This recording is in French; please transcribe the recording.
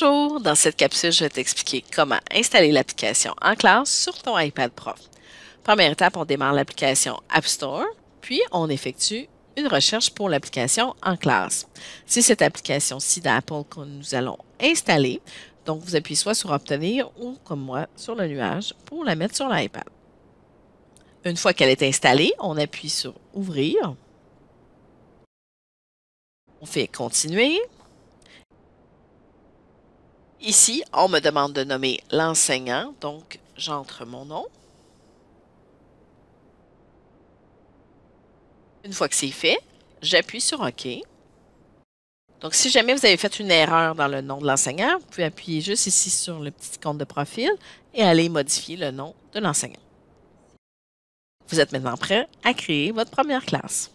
Bonjour! Dans cette capsule, je vais t'expliquer comment installer l'application en classe sur ton iPad Pro. Première étape, on démarre l'application App Store, puis on effectue une recherche pour l'application en classe. C'est cette application-ci d'Apple que nous allons installer. Donc, vous appuyez soit sur Obtenir ou, comme moi, sur le nuage pour la mettre sur l'iPad. Une fois qu'elle est installée, on appuie sur Ouvrir. On fait Continuer. Ici, on me demande de nommer l'enseignant, donc j'entre mon nom. Une fois que c'est fait, j'appuie sur OK. Donc, si jamais vous avez fait une erreur dans le nom de l'enseignant, vous pouvez appuyer juste ici sur le petit compte de profil et aller modifier le nom de l'enseignant. Vous êtes maintenant prêt à créer votre première classe.